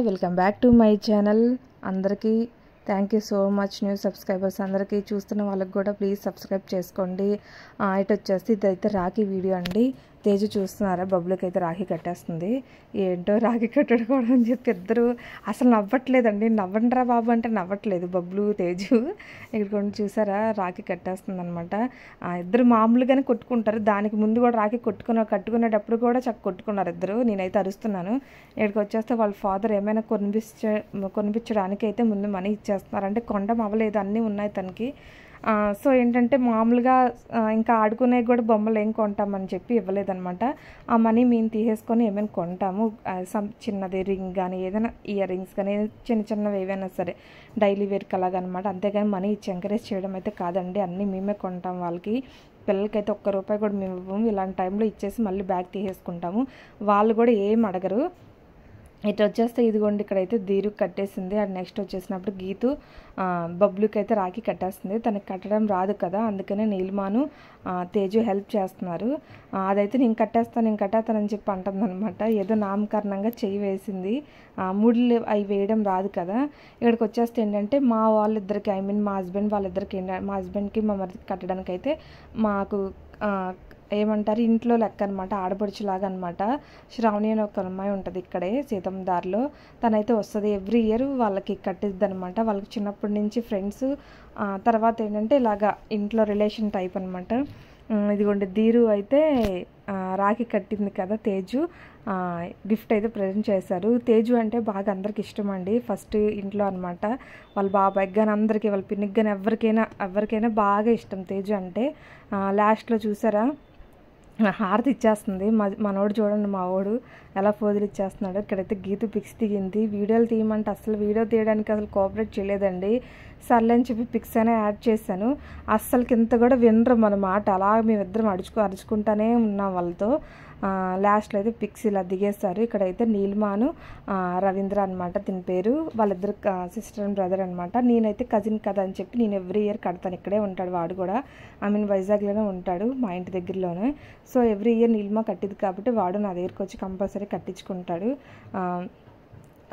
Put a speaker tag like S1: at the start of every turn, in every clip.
S1: hi welcome back to my channel అందరికీ thank you so much new subscribers అందరికీ చూస్తున్న వాళ్ళకి కూడా ప్లీజ్ సబ్స్క్రైబ్ చేసుకోండి ఇటు వచ్చేసి ఇదైతే రాఖీ వీడియో అండి తేజు చూస్తున్నారా బబ్బులకి అయితే రాఖీ కట్టేస్తుంది ఏంటో రాఖీ కట్టడం కూడా అని చెప్పి ఇద్దరు అసలు నవ్వట్లేదండి నవ్వండిరా బాబు అంటే నవ్వట్లేదు బబ్బులు తేజు ఇక్కడ కొన్ని చూసారా రాఖీ కట్టేస్తుంది అనమాట ఇద్దరు మామూలుగానే కొట్టుకుంటారు దానికి ముందు కూడా రాఖీ కొట్టుకున్న కట్టుకునేటప్పుడు కూడా చక్క కొట్టుకున్నారు ఇద్దరు నేనైతే అరుస్తున్నాను ఇక్కడికి వచ్చేస్తే వాళ్ళ ఫాదర్ ఏమైనా కొనిపించ కొనిపించడానికి అయితే ముందు మనీ ఇచ్చేస్తున్నారు అంటే కొండం అవ్వలేదు అన్నీ ఉన్నాయి తనకి సో ఏంటంటే మామూలుగా ఇంకా ఆడుకునే కూడా బొమ్మలు ఏం కొంటామని చెప్పి ఇవ్వలేదనమాట ఆ మనీ మేము తీసేసుకొని ఏమైనా కొంటాము సమ్ చిన్నది రింగ్ కానీ ఏదైనా ఇయర్ రింగ్స్ కానీ చిన్న చిన్నవి ఏవైనా సరే డైలీ వేర్కి అలాగనమాట అంతేగాని మనీ ఇచ్చి ఎంకరేజ్ చేయడం అయితే కాదండి అన్నీ మేమే కొంటాం వాళ్ళకి పిల్లలకైతే ఒక్క రూపాయి కూడా మేము ఇవ్వము ఇలాంటి టైంలో ఇచ్చేసి మళ్ళీ బ్యాగ్ తీసేసుకుంటాము వాళ్ళు కూడా ఏం అడగరు ఇటు వచ్చేస్తే ఇదిగోండి ఇక్కడైతే దీరు కట్టేసింది అండ్ నెక్స్ట్ వచ్చేసినప్పుడు గీతు బబ్లుకి అయితే రాఖీ కట్టేస్తుంది తనకి కట్టడం రాదు కదా అందుకనే నీలిమాను తేజు హెల్ప్ చేస్తున్నారు అదైతే నేను కట్టేస్తాను నేను కట్టేస్తానని చెప్పి అంటుందన్నమాట ఏదో నామకరణంగా చెయ్యి వేసింది ముడులు అవి వేయడం రాదు కదా ఇక్కడికి వచ్చేస్తే ఏంటంటే మా వాళ్ళిద్దరికి ఐ మీన్ మా హస్బెండ్ వాళ్ళిద్దరికి ఏంటంటే మా హస్బెండ్కి మా మరిదికి కట్టడానికి అయితే మాకు ఏమంటారు ఇంట్లో లెక్క అనమాట ఆడపడుచులాగా అనమాట శ్రావణి అని ఒక అమ్మాయి ఉంటుంది ఇక్కడే సీతమ్మదారిలో తనైతే వస్తుంది ఎవ్రీ ఇయర్ వాళ్ళకి కట్టిద్ది అనమాట వాళ్ళకి చిన్నప్పటి నుంచి ఫ్రెండ్స్ తర్వాత ఏంటంటే ఇలాగా ఇంట్లో రిలేషన్ టైప్ అనమాట ఇదిగోండి ధీరు అయితే రాఖీ కట్టింది కదా తేజు గిఫ్ట్ అయితే ప్రజెంట్ చేశారు తేజు అంటే బాగా అందరికి ఇష్టం అండి ఫస్ట్ ఇంట్లో అనమాట వాళ్ళ బాబాయ్ కానీ అందరికీ వాళ్ళ పిన్నికి కానీ ఎవరికైనా ఎవరికైనా బాగా ఇష్టం తేజు అంటే లాస్ట్లో చూసారా హారతి ఇచ్చేస్తుంది మా మనోడు చూడండి మా వాడు ఎలా పోజులు ఇచ్చేస్తున్నాడు ఇక్కడైతే గీత పిక్స్ దిగింది వీడియోలు తీయమంటే అసలు వీడియో తీయడానికి అసలు కోఆపరేట్ చేయలేదండి సర్లే అని చెప్పి పిక్స్ అనే యాడ్ చేశాను అస్సలు ఇంత కూడా వినరు మన మాట అలా మేమిద్దరం అడుచుకు అరుచుకుంటానే ఉన్నాం వాళ్ళతో లాస్ట్లో అయితే పిక్స్ ఇలా దిగేస్తారు ఇక్కడైతే నీల్మాను రవీంద్ర అనమాట దీని పేరు వాళ్ళిద్దరు సిస్టర్ అండ్ బ్రదర్ అనమాట నేనైతే కజిన్ కదా అని చెప్పి నేను ఎవ్రీ ఇయర్ కడతాను ఇక్కడే ఉంటాడు వాడు కూడా ఐ మీన్ వైజాగ్లోనే ఉంటాడు మా ఇంటి దగ్గరలోనే సో ఎవ్రీ ఇయర్ నీలిమ కట్టింది కాబట్టి వాడు నా దగ్గరికి వచ్చి కంపల్సరీ కట్టించుకుంటాడు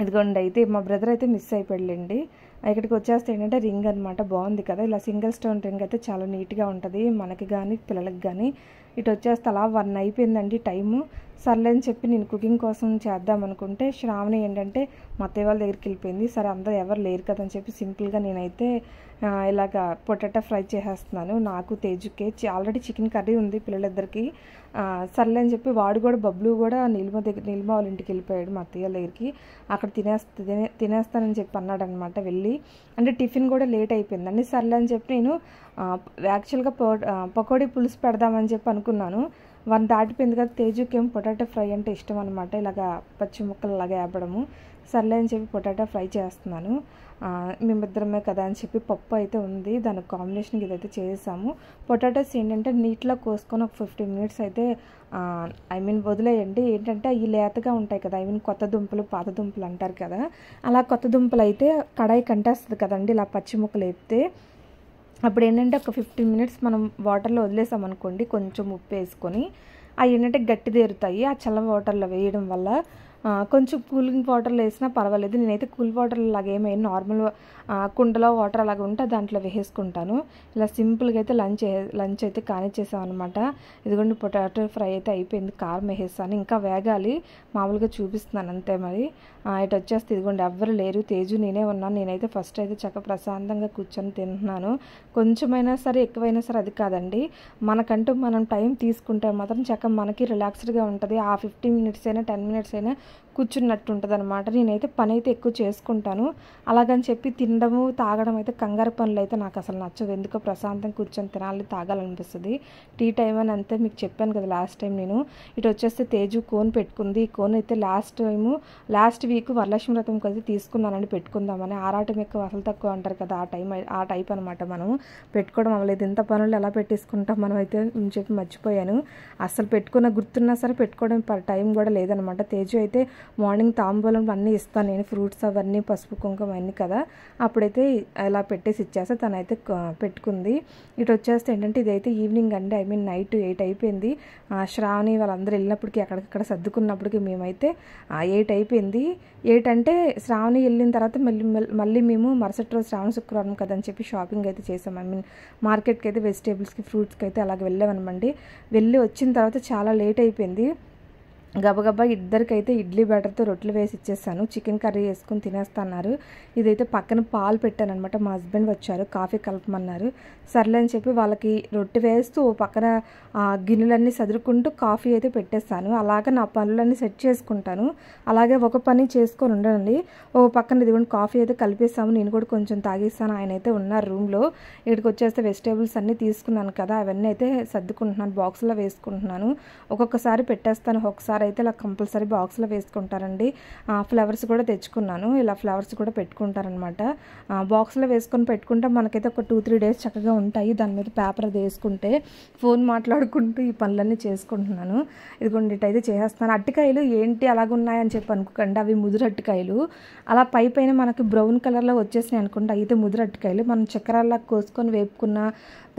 S1: ఇదిగోండి అయితే మా బ్రదర్ అయితే మిస్ అయిపోయాడండి ఇక్కడికి వచ్చేస్తే ఏంటంటే రింగ్ అనమాట బాగుంది కదా ఇలా సింగిల్ స్టోన్ రింగ్ అయితే చాలా నీట్గా ఉంటుంది మనకి కానీ పిల్లలకి కానీ ఇటు వచ్చేస్తే అలా వన్ అయిపోయిందండి టైము సర్లే అని చెప్పి నేను కుకింగ్ కోసం చేద్దాం అనుకుంటే శ్రావణి ఏంటంటే అత్తయ్య వాళ్ళ దగ్గరికి వెళ్ళిపోయింది సరే అందరూ ఎవరు లేరు కదని చెప్పి సింపుల్గా నేనైతే ఇలాగ పొటాటో ఫ్రై చేసేస్తున్నాను నాకు తేజుకే ఆల్రెడీ చికెన్ కర్రీ ఉంది పిల్లలిద్దరికి సర్లే అని చెప్పి వాడు కూడా బబ్లు కూడా నిల్మ దగ్గర నిల్మ వాళ్ళ ఇంటికి వెళ్ళిపోయాడు మా అత్తయ్య దగ్గరికి అక్కడ తినేస్తా తినే తినేస్తానని చెప్పి అన్నాడనమాట వెళ్ళి వెళ్ళి అంటే టిఫిన్ కూడా లేట్ అయిపోయిందండి సర్లే అని చెప్పి నేను యాక్చువల్గా పకోడీ పులుసు పెడదామని చెప్పి అనుకున్నాను వన్ దాటిపోయింది కదా తేజుకేం పొటాటో ఫ్రై అంటే ఇష్టం అనమాట ఇలాగా పచ్చి ముక్కలు అలాగే వేపడము సర్లే అని చెప్పి పొటాటో ఫ్రై చేస్తున్నాను మేమిద్దరమే కదా అని చెప్పి పప్పు అయితే ఉంది దాని కాంబినేషన్కి ఇదైతే చేసాము పొటాటోస్ ఏంటంటే నీట్లో కోసుకొని ఒక ఫిఫ్టీన్ మినిట్స్ అయితే ఐ మీన్ వదిలేయండి ఏంటంటే ఈ లేతగా ఉంటాయి కదా ఐ మీన్ కొత్త దుంపలు పాత దుంపలు అంటారు కదా అలా కొత్త దుంపలు అయితే కడాయి కంటేస్తుంది కదండి ఇలా పచ్చి ముక్కలు వేపితే అప్పుడు ఏంటంటే ఒక ఫిఫ్టీన్ మినిట్స్ మనం వాటర్లో వదిలేసామనుకోండి కొంచెం ఉప్పు వేసుకొని అవి ఏంటంటే గట్టి తేరుతాయి ఆ చల్ల వాటర్లో వేయడం వల్ల కొంచెం కూలింగ్ వాటర్లో వేసినా పర్వాలేదు నేనైతే కూల్ వాటర్ లాగా ఏమైనా నార్మల్ కుండలో వాటర్ అలాగ ఉంటే దాంట్లో వేసేసుకుంటాను ఇలా సింపుల్గా అయితే లంచ్ లంచ్ అయితే కానిచ్చేసాం అనమాట ఇదిగోండి పొటాటో ఫ్రై అయితే అయిపోయింది కారం వేసేసాను ఇంకా వేగాలి మామూలుగా చూపిస్తున్నాను అంతే మరి ఇటు వచ్చేస్తే ఇదిగోండి ఎవ్వరు లేరు తేజు నేనే ఉన్నాను నేనైతే ఫస్ట్ అయితే చక్క ప్రశాంతంగా కూర్చొని తింటున్నాను కొంచెమైనా సరే ఎక్కువైనా సరే అది కాదండి మనకంటూ మనం టైం తీసుకుంటే మాత్రం చక్క మనకి రిలాక్స్డ్గా ఉంటుంది ఆ ఫిఫ్టీన్ మినిట్స్ అయినా టెన్ మినిట్స్ అయినా కూర్చున్నట్టు ఉంటుంది అనమాట నేనైతే పని అయితే ఎక్కువ చేసుకుంటాను అలాగని చెప్పి తిన్న తినడము తాగడం అయితే కంగారు పనులు అయితే నాకు అసలు నచ్చదు ఎందుకో ప్రశాంతం కూర్చొని తినాలి తాగాలనిపిస్తుంది టీ టైం అని అంతే మీకు చెప్పాను కదా లాస్ట్ టైం నేను ఇటు వచ్చేస్తే తేజు కోన్ పెట్టుకుంది కోన్ అయితే last time last week Varalakshmi Vratham కలిసి తీసుకున్నానని పెట్టుకుందామని ఆరాటం ఎక్కువ అసలు తక్కువ అంటారు కదా ఆ టైం ఆ టైప్ అనమాట మనం పెట్టుకోవడం అవ్వలేదు ఇంత పనులు ఎలా పెట్టేసుకుంటాం మనం అయితే చెప్పి మర్చిపోయాను అసలు పెట్టుకున్న గుర్తున్నా సరే పెట్టుకోవడం టైం కూడా లేదనమాట తేజు అయితే మార్నింగ్ తాంబూలం అన్నీ ఇస్తాను నేను ఫ్రూట్స్ అవన్నీ పసుపు కుంకుమ అన్నీ కదా అప్పుడైతే అలా పెట్టేసి ఇచ్చేస్తే తనైతే పెట్టుకుంది ఇటు వచ్చేస్తే ఏంటంటే ఇదైతే ఈవినింగ్ అండి ఐ మీన్ నైట్ ఎయిట్ అయిపోయింది శ్రావణి వాళ్ళందరూ వెళ్ళినప్పటికీ అక్కడికక్కడ సర్దుకున్నప్పటికీ మేమైతే ఎయిట్ అయిపోయింది ఎయిట్ అంటే శ్రావణి వెళ్ళిన తర్వాత మళ్ళీ మళ్ళీ మేము మరుసటి రోజు శ్రావణ శుక్రవారం కదని చెప్పి షాపింగ్ అయితే చేసాం ఐ మీన్ మార్కెట్కి అయితే వెజిటేబుల్స్కి ఫ్రూట్స్కి అయితే అలాగే వెళ్ళామనమండి వెళ్ళి వచ్చిన తర్వాత చాలా లేట్ అయిపోయింది గబగబా ఇద్దరికైతే ఇడ్లీ బ్యాటర్తో రొట్టెలు వేసి ఇచ్చేసాను చికెన్ కర్రీ వేసుకుని తినేస్తున్నారు ఇదైతే పక్కన పాలు పెట్టాను అనమాట మా హస్బెండ్ వచ్చారు కాఫీ కలపమన్నారు సర్లే అని చెప్పి వాళ్ళకి రొట్టె వేస్తూ పక్కన గిన్నెలన్నీ సదురుకుంటూ కాఫీ అయితే పెట్టేస్తాను అలాగే నా పనులన్నీ సెట్ చేసుకుంటాను అలాగే ఒక పని చేసుకొని ఉండండి ఒక పక్కన ఇదిగోండి కాఫీ అయితే కలిపేస్తాము నేను కూడా కొంచెం తాగేస్తాను ఆయన అయితే ఉన్నారు రూమ్లో ఇక్కడికి వచ్చేస్తే వెజిటేబుల్స్ అన్నీ తీసుకున్నాను కదా అవన్నీ అయితే సర్దుకుంటున్నాను బాక్స్లో వేసుకుంటున్నాను ఒక్కొక్కసారి పెట్టేస్తాను ఒకసారి ఒకసారి అయితే ఇలా కంపల్సరీ బాక్స్లో వేసుకుంటారండి ఫ్లవర్స్ కూడా తెచ్చుకున్నాను ఇలా ఫ్లవర్స్ కూడా పెట్టుకుంటారనమాట బాక్స్లో వేసుకొని పెట్టుకుంటే మనకైతే ఒక టూ త్రీ డేస్ చక్కగా ఉంటాయి దాని మీద పేపర్ అది వేసుకుంటే ఫోన్ మాట్లాడుకుంటూ ఈ పనులన్నీ చేసుకుంటున్నాను ఇదిగోండి ఇటైతే చేసేస్తున్నాను అట్టికాయలు ఏంటి అలాగున్నాయని చెప్పి అనుకోకండి అవి ముదురట్టికాయలు అలా పై పైన మనకి బ్రౌన్ కలర్లో వచ్చేసినాయి అనుకుంటే అయితే ముదురట్టికాయలు మనం చక్రాల్లో కోసుకొని వేపుకున్న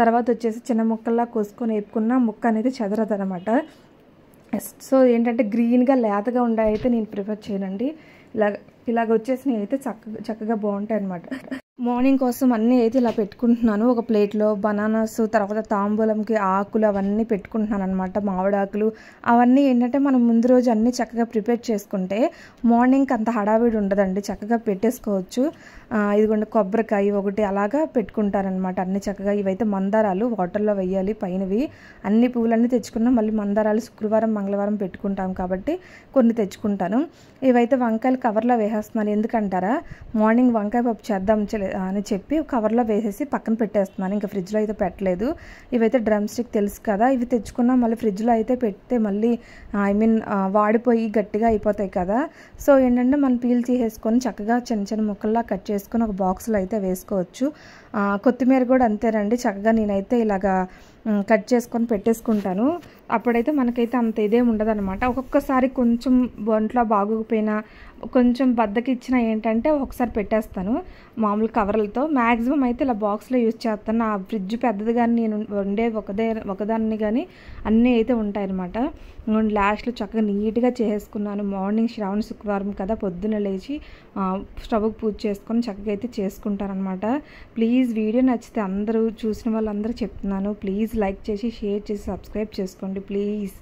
S1: తర్వాత వచ్చేసి చిన్న ముక్కల్లా కోసుకొని వేపుకున్న ముక్క అనేది చెదరదనమాట సో ఏంటంటే గ్రీన్గా లేతగా ఉండే అయితే నేను ప్రిఫర్ చేయనండి ఇలా ఇలాగ వచ్చేసినవి అయితే చక్కగా చక్కగా బాగుంటాయి అనమాట మార్నింగ్ కోసం అన్నీ అయితే ఇలా పెట్టుకుంటున్నాను ఒక ప్లేట్లో బనానాస్ తర్వాత తాంబూలంకి ఆకులు అవన్నీ పెట్టుకుంటున్నాను అనమాట మామిడాకులు అవన్నీ ఏంటంటే మనం ముందు రోజు అన్నీ చక్కగా ప్రిపేర్ చేసుకుంటే మార్నింగ్కి అంత హడావిడి ఉండదండి చక్కగా పెట్టేసుకోవచ్చు ఇదిగోండి కొబ్బరికాయ ఒకటి అలాగా పెట్టుకుంటారనమాట అన్ని చక్కగా ఇవైతే మందారాలు వాటర్లో వేయాలి పైనవి అన్ని పువ్వులన్నీ తెచ్చుకున్నాం మళ్ళీ మందారాలు శుక్రవారం మంగళవారం పెట్టుకుంటాం కాబట్టి కొన్ని తెచ్చుకుంటాను ఇవైతే వంకాయలు కవర్లో వేసేస్తున్నాను ఎందుకంటారా మార్నింగ్ వంకాయ పప్పు చేద్దాం అని చెప్పి కవర్లో వేసేసి పక్కన పెట్టేస్తున్నాను ఇంకా ఫ్రిడ్జ్లో అయితే పెట్టలేదు ఇవైతే డ్రమ్ స్టిక్ తెలుసు కదా ఇవి తెచ్చుకున్నా మళ్ళీ ఫ్రిడ్జ్లో అయితే పెడితే మళ్ళీ ఐ మీన్ వాడిపోయి గట్టిగా అయిపోతాయి కదా సో ఏంటంటే మనం పీల్ చేసేసుకొని చక్కగా చిన్న చిన్న ముక్కల్లా కట్ చేసుకొని ఒక బాక్స్లో అయితే వేసుకోవచ్చు కొత్తిమీర కూడా అంతేనండి చక్కగా నేనైతే ఇలాగా కట్ చేసుకొని పెట్టేసుకుంటాను అప్పుడైతే మనకైతే అంత ఇదే ఉండదన్నమాట ఒక్కొక్కసారి కొంచెం ఒంట్లో బాగోకపోయినా కొంచెం ఇచ్చిన ఏంటంటే ఒకసారి పెట్టేస్తాను మామూలు కవర్లతో మ్యాక్సిమం అయితే ఇలా బాక్స్లో యూజ్ చేస్తాను ఆ ఫ్రిడ్జ్ పెద్దది కానీ నేను వండే ఒకదే ఒకదాన్ని కానీ అన్నీ అయితే ఉంటాయన్నమాట నేను లాస్ట్లో చక్కగా నీట్గా చేసుకున్నాను మార్నింగ్ శ్రావణ శుక్రవారం కదా పొద్దున లేచి స్టవ్ పూజ చేసుకొని చక్కగా అయితే చేసుకుంటాను అనమాట ప్లీజ్ ప్లీజ్ వీడియో నచ్చితే అందరూ చూసిన వాళ్ళందరూ చెప్తున్నాను ప్లీజ్ లైక్ చేసి షేర్ చేసి సబ్స్క్రైబ్ చేసుకోండి ప్లీజ్